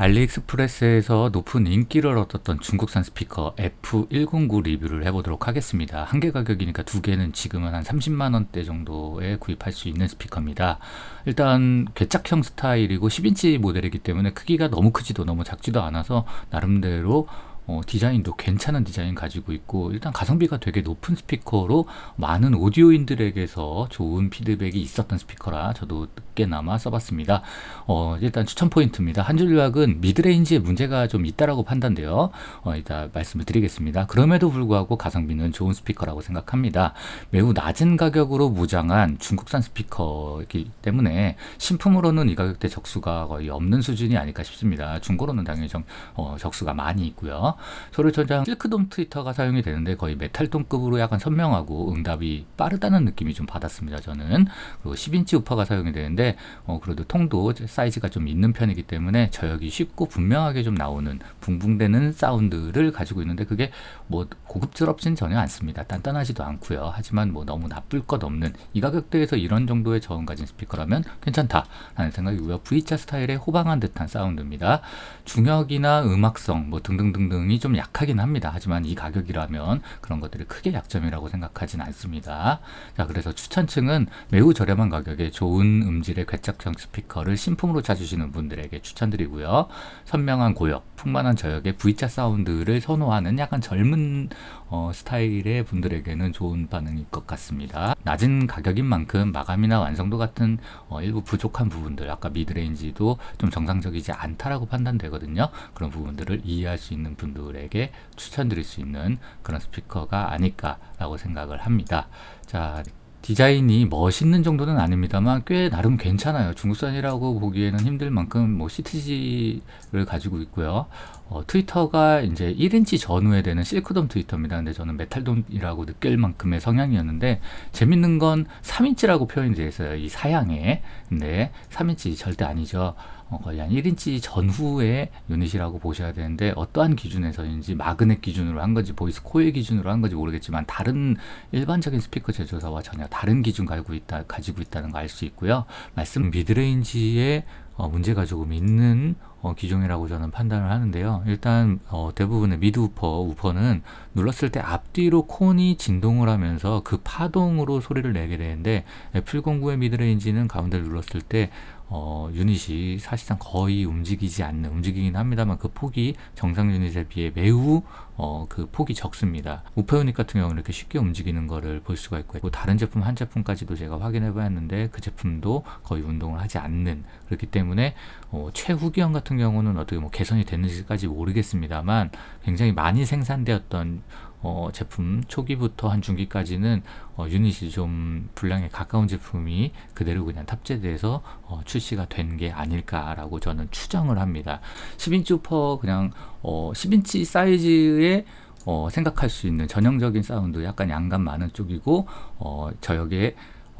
알리익스프레스에서 높은 인기를 얻었던 중국산 스피커 F109 리뷰를 해보도록 하겠습니다. 한 개 가격이니까 두 개는 지금은 한 30만원대 정도에 구입할 수 있는 스피커입니다. 일단 괴착형 스타일이고 10인치 모델이기 때문에 크기가 너무 크지도 너무 작지도 않아서 나름대로 어, 디자인도 괜찮은 디자인 가지고 있고 일단 가성비가 되게 높은 스피커로 많은 오디오인들에게서 좋은 피드백이 있었던 스피커라 저도 늦게나마 써봤습니다. 어, 일단 추천 포인트입니다. 한줄유학은 미드레인지에 문제가 좀 있다라고 판단돼요. 어, 일단 말씀을 드리겠습니다. 그럼에도 불구하고 가성비는 좋은 스피커라고 생각합니다. 매우 낮은 가격으로 무장한 중국산 스피커이기 때문에 신품으로는 이 가격대 적수가 거의 없는 수준이 아닐까 싶습니다. 중고로는 당연히 좀, 어, 적수가 많이 있고요. 소리천장 실크돔 트위터가 사용이 되는데 거의 메탈톤급으로 약간 선명하고 응답이 빠르다는 느낌이 좀 받았습니다. 저는 그리고 10인치 우파가 사용이 되는데 어, 그래도 통도 사이즈가 좀 있는 편이기 때문에 저역이 쉽고 분명하게 좀 나오는 붕붕대는 사운드를 가지고 있는데 그게 뭐 고급스럽진 전혀 않습니다. 단단하지도 않고요. 하지만 뭐 너무 나쁠 것 없는 이 가격대에서 이런 정도의 저음 가진 스피커라면 괜찮다라는 생각이고요. V차 스타일의 호방한 듯한 사운드입니다. 중역이나 음악성 뭐 등등등등 장이 좀 약하긴 합니다. 하지만 이 가격이라면 그런 것들이 크게 약점이라고 생각하진 않습니다. 자, 그래서 추천층은 매우 저렴한 가격에 좋은 음질의 괴짝형 스피커를 신품으로 찾으시는 분들에게 추천드리고요. 선명한 고역, 풍만한 저역의 V자 사운드를 선호하는 약간 젊은 어, 스타일의 분들에게는 좋은 반응일 것 같습니다. 낮은 가격인 만큼 마감이나 완성도 같은 어, 일부 부족한 부분들 아까 미드레인지도 좀 정상적이지 않다라고 판단되거든요. 그런 부분들을 이해할 수 있는 분들에게 추천드릴 수 있는 그런 스피커가 아닐까라고 생각을 합니다. 자 디자인이 멋있는 정도는 아닙니다만 꽤 나름 괜찮아요. 중국산이라고 보기에는 힘들 만큼 뭐 CTG를 가지고 있고요. 어, 트위터가 이제 1인치 전후에 되는 실크돔 트위터입니다. 근데 저는 메탈돔이라고 느낄 만큼의 성향이었는데 재밌는 건 3인치라고 표현이 되어 있어요. 이 사양에. 근데 3인치 절대 아니죠. 어, 거의 한 1인치 전후의 유닛이라고 보셔야 되는데 어떠한 기준에서인지 마그넷 기준으로 한 건지 보이스 코일 기준으로 한 건지 모르겠지만 다른 일반적인 스피커 제조사와 전혀 다른 기준 가지고 있다 가지고 있다는 거 알 수 있고요. 말씀 미드레인지의 어, 문제가 조금 있는 어, 기종이라고 저는 판단을 하는데요. 일단 어, 대부분의 미드 우퍼, 우퍼는 눌렀을 때 앞뒤로 콘이 진동을 하면서 그 파동으로 소리를 내게 되는데 F109의 미드레인지는 가운데 눌렀을 때 어, 유닛이 사실상 거의 움직이지 않는 움직이긴 합니다만 그 폭이 정상 유닛에 비해 매우 어, 그 폭이 적습니다. 우표 유닛 같은 경우는 이렇게 쉽게 움직이는 거를 볼 수가 있고요. 다른 제품 한 제품까지도 제가 확인해 봤는데 그 제품도 거의 운동을 하지 않는 그렇기 때문에 어, 최후기형 같은 경우는 어떻게 뭐 개선이 됐는지까지 모르겠습니다만 굉장히 많이 생산되었던 어, 제품 초기부터 한 중기까지는 어, 유닛이 좀 분량에 가까운 제품이 그대로 그냥 탑재돼서 어, 출시가 된 게 아닐까라고 저는 추정을 합니다. 10인치 우퍼 그냥 어, 10인치 사이즈의 어, 생각할 수 있는 전형적인 사운드 약간 양감 많은 쪽이고 어, 저역에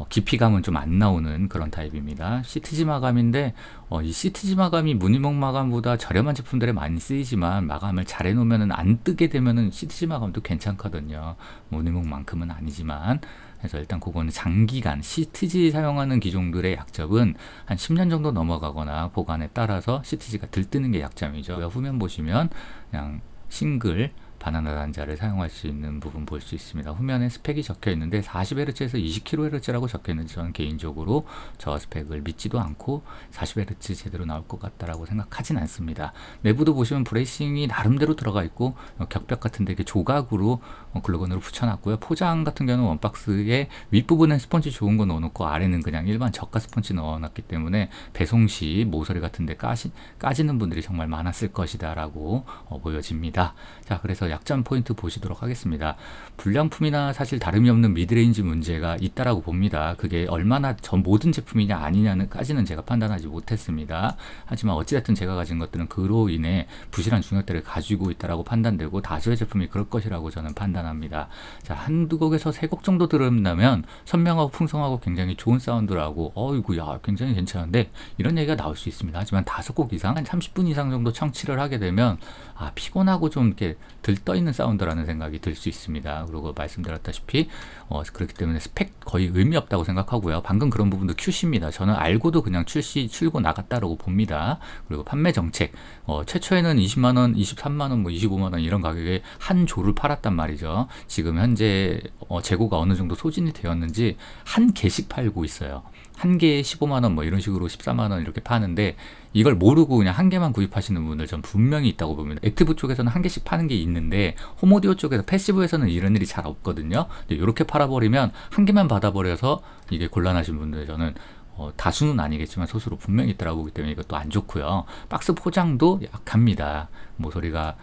깊이감은 어, 좀안 나오는 그런 타입입니다. 시트지 마감인데 어, 이 시트지 마감이 무늬목 마감보다 저렴한 제품들에 많이 쓰이지만 마감을 잘 해놓으면 안 뜨게 되면 시트지 마감도 괜찮거든요. 무늬목만큼은 아니지만 그래서 일단 그거는 장기간 시트지 사용하는 기종들의 약점은 한 10년 정도 넘어가거나 보관에 따라서 시트지가 들뜨는 게 약점이죠. 후면 보시면 그냥 싱글 바나나 단자를 사용할 수 있는 부분 볼 수 있습니다. 후면에 스펙이 적혀 있는데 40Hz에서 20kHz라고 적혀 있는지 저는 개인적으로 저 스펙을 믿지도 않고 40Hz 제대로 나올 것 같다라고 생각하진 않습니다. 내부도 보시면 브레이싱이 나름대로 들어가 있고 어, 격벽 같은 데 이렇게 조각으로 어, 글루건으로 붙여놨고요. 포장 같은 경우는 원박스에 윗부분에 스펀지 좋은 거 넣어놓고 아래는 그냥 일반 저가 스펀지 넣어놨기 때문에 배송 시 모서리 같은 데 까시, 까지는 분들이 정말 많았을 것이다 라고 어, 보여집니다. 자 그래서 약점 포인트 보시도록 하겠습니다. 불량품이나 사실 다름이 없는 미드레인지 문제가 있다라고 봅니다. 그게 얼마나 전 모든 제품이냐 아니냐는까지는 제가 판단하지 못했습니다. 하지만 어찌됐든 제가 가진 것들은 그로 인해 부실한 중력대를 가지고 있다라고 판단되고 다수의 제품이 그럴 것이라고 저는 판단합니다. 자, 한두 곡에서 세 곡 정도 들은다면 선명하고 풍성하고 굉장히 좋은 사운드라고 어이구야 굉장히 괜찮은데 이런 얘기가 나올 수 있습니다. 하지만 다섯 곡 이상 한 30분 이상 정도 청취를 하게 되면 아 피곤하고 좀 이렇게 들 떠있는 사운드라는 생각이 들 수 있습니다. 그리고 말씀드렸다시피 어, 그렇기 때문에 스펙 거의 의미 없다고 생각하고요. 방금 그런 부분도 QC입니다. 저는 알고도 그냥 출시 출고 나갔다라고 봅니다. 그리고 판매 정책 어, 최초에는 20만원, 23만원, 뭐 25만원 이런 가격에 한 조를 팔았단 말이죠. 지금 현재 어, 재고가 어느 정도 소진이 되었는지 한 개씩 팔고 있어요. 한 개에 15만 원 뭐 이런 식으로 14만 원 이렇게 파는데 이걸 모르고 그냥 한 개만 구입하시는 분들 전 분명히 있다고 봅니다. 액티브 쪽에서는 한 개씩 파는 게 있는데 홈오디오 쪽에서 패시브에서는 이런 일이 잘 없거든요. 이렇게 팔아버리면 한 개만 받아버려서 이게 곤란하신 분들 저는 어, 다수는 아니겠지만 소수로 분명히 있더라고 기 때문에 이것도 안 좋고요. 박스 포장도 약합니다. 모서리가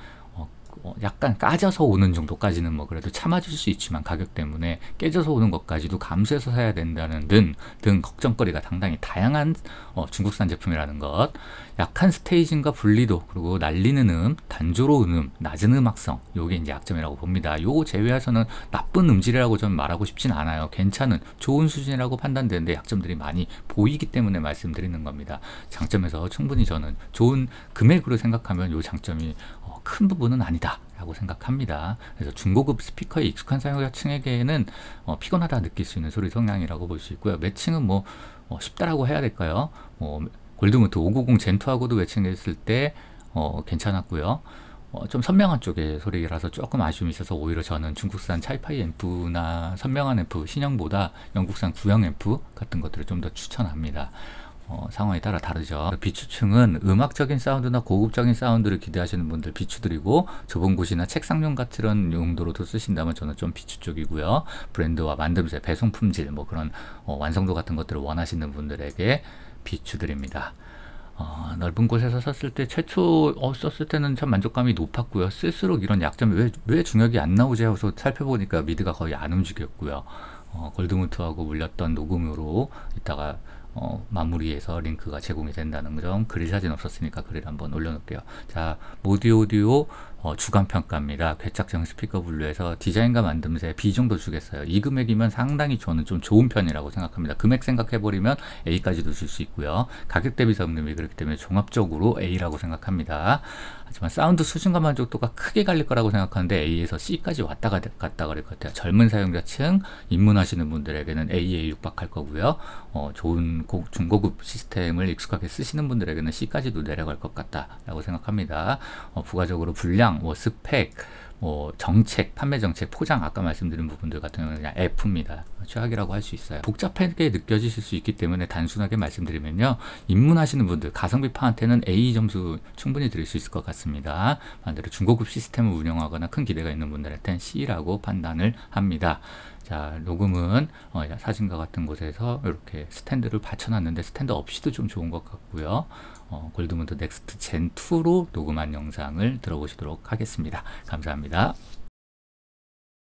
뭐 약간 까져서 오는 정도까지는 뭐 그래도 참아줄 수 있지만 가격 때문에 깨져서 오는 것까지도 감수해서 사야 된다는 등, 등 걱정거리가 당당히 다양한 어, 중국산 제품이라는 것 약한 스테이징과 분리도 그리고 날리는 음, 단조로운 음, 낮은 음악성 요게 이제 약점이라고 봅니다. 요거 제외해서는 나쁜 음질이라고 저는 말하고 싶진 않아요. 괜찮은 좋은 수준이라고 판단되는데 약점들이 많이 보이기 때문에 말씀드리는 겁니다. 장점에서 충분히 저는 좋은 금액으로 생각하면 요 장점이 어, 큰 부분은 아니다. 라고 생각합니다. 그래서 중고급 스피커에 익숙한 사용자층에게는 어, 피곤하다 느낄 수 있는 소리 성향이라고 볼 수 있고요. 매칭은 뭐 어, 쉽다라고 해야 될까요? 어, 골드문트 590 젠투하고도 매칭됐을 때 어, 괜찮았고요. 어, 좀 선명한 쪽의 소리라서 조금 아쉬움이 있어서 오히려 저는 중국산 차이파이 앰프나 선명한 앰프 신형보다 영국산 구형 앰프 같은 것들을 좀 더 추천합니다. 어, 상황에 따라 다르죠. 비추층은 음악적인 사운드나 고급적인 사운드를 기대하시는 분들 비추들이고 좁은 곳이나 책상용 같은 용도로도 쓰신다면 저는 좀 비추 쪽이고요. 브랜드와 만듦새, 배송 품질, 뭐 그런 어, 완성도 같은 것들을 원하시는 분들에게 비추드립니다. 어, 넓은 곳에서 썼을 때 최초 어, 썼을 때는 참 만족감이 높았고요. 쓸수록 이런 약점이 왜, 왜 중역이 안 나오지 하고서 살펴보니까 미드가 거의 안 움직였고요. 어, 골드무트하고 물렸던 녹음으로 이따가 어, 마무리해서 링크가 제공이 된다는 점 그릴 사진 없었으니까 그릴 한번 올려놓을게요. 자 모디 오디오 어, 주간평가입니다. 괴착형 스피커 분류에서 디자인과 만듦새 B정도 주겠어요. 이 금액이면 상당히 저는 좀 좋은 편이라고 생각합니다. 금액 생각해버리면 A까지도 줄 수 있고요. 가격 대비 성능이 그렇기 때문에 종합적으로 A라고 생각합니다. 하지만 사운드 수준과 만족도가 크게 갈릴 거라고 생각하는데 A에서 C까지 왔다 갔다 그럴 것 같아요. 젊은 사용자층, 입문하시는 분들에게는 A에 육박할 거고요. 어, 좋은 고, 중고급 시스템을 익숙하게 쓰시는 분들에게는 C까지도 내려갈 것 같다라고 생각합니다. 어, 부가적으로 불량 시장, 뭐 스펙, 뭐 정책, 판매 정책, 포장 아까 말씀드린 부분들 같은 경우는 그냥 F입니다. 최악이라고 할 수 있어요. 복잡하게 느껴지실 수 있기 때문에 단순하게 말씀드리면요. 입문하시는 분들, 가성비파한테는 A 점수 충분히 드릴 수 있을 것 같습니다. 반대로 중고급 시스템을 운영하거나 큰 기대가 있는 분들한테는 C라고 판단을 합니다. 자 녹음은 어, 사진과 같은 곳에서 이렇게 스탠드를 받쳐놨는데 스탠드 없이도 좀 좋은 것 같고요. 어, 골드문드 넥스트 젠2로 녹음한 영상을 들어보시도록 하겠습니다. 감사합니다.